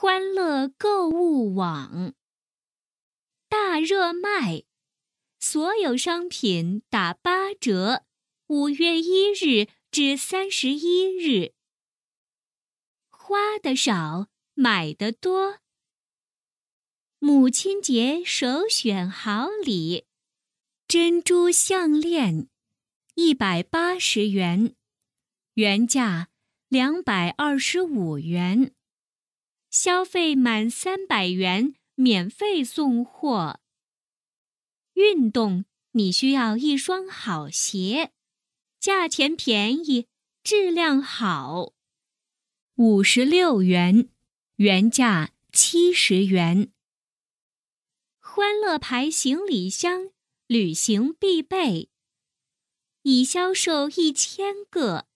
欢乐购物网大热卖，所有商品打八折，五月一日至三十一日，花的少，买的多。母亲节首选好礼，珍珠项链一百八十元，原价两百二十五元。消费满三百元，免费送货。运动，你需要一双好鞋，价钱便宜，质量好，五十六元，原价七十元。欢乐牌行李箱，旅行必备，已销售一千个，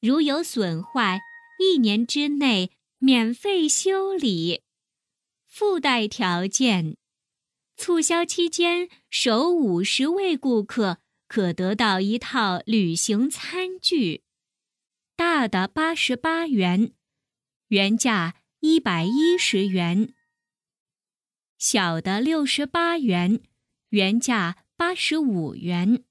如有损坏，一年之内。免费修理，附带条件：促销期间，首五十位顾客可得到一套旅行餐具，大的八十八元，原价一百一十元；小的六十八元，原价八十五元。